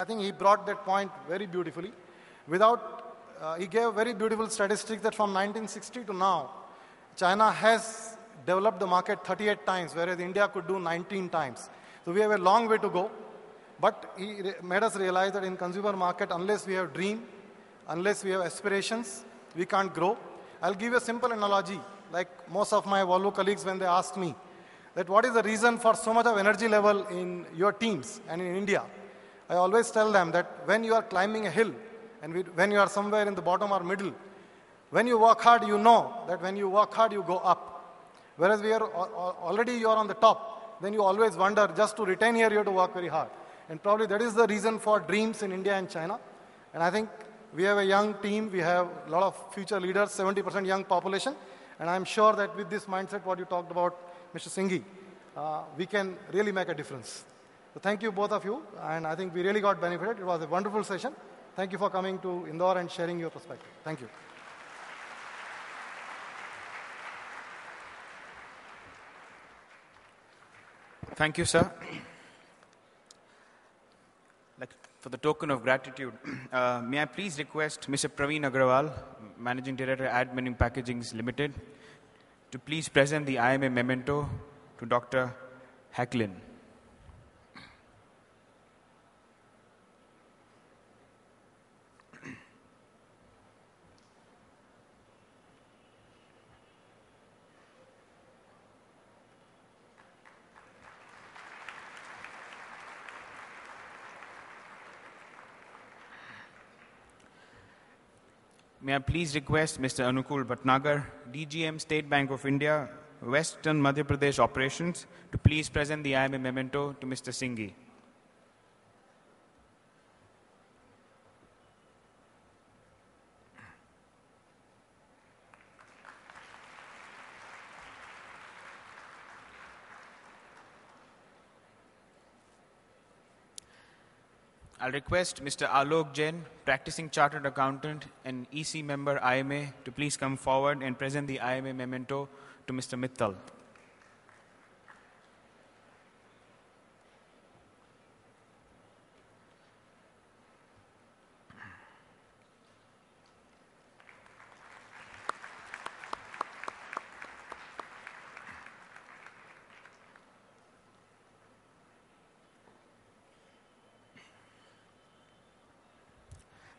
I think he brought that point very beautifully. Without, uh, he gave very beautiful statistics that from 1960 to now, China has developed the market 38 times, whereas India could do 19 times. So we have a long way to go. But he made us realize that in consumer market, unless we have dream, unless we have aspirations, we can't grow. I'll give you a simple analogy, like most of my Volvo colleagues when they ask me that what is the reason for so much of energy level in your teams and in India. I always tell them that when you are climbing a hill and we, when you are somewhere in the bottom or middle, when you work hard, you know that when you work hard, you go up. Whereas we are already you are on the top, then you always wonder just to retain here, you have to work very hard. And probably that is the reason for dreams in India and China. And I think we have a young team, we have a lot of future leaders, 70% young population. And I'm sure that with this mindset, what you talked about, Mr. Singhi, uh, we can really make a difference. So thank you both of you, and I think we really got benefited. It was a wonderful session. Thank you for coming to Indore and sharing your perspective. Thank you. Thank you, sir. Like, for the token of gratitude, uh, may I please request Mr. Praveen Agrawal, Managing Director, Admin Packagings Limited, to please present the IMA memento to Dr. Hacklin. May I please request Mr. Anukul Bhatnagar, DGM State Bank of India, Western Madhya Pradesh Operations, to please present the IM memento to Mr. Singhi. I'll request Mr. Alok Jain, practicing chartered accountant and EC member IMA, to please come forward and present the IMA memento to Mr. Mittal.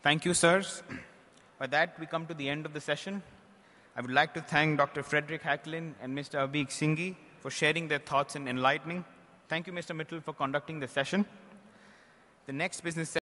Thank you, sirs. By that, we come to the end of the session. I would like to thank Dr. Frederick Hacklin and Mr. Abhik Singhi for sharing their thoughts and enlightening. Thank you, Mr. Mittal, for conducting the session. The next business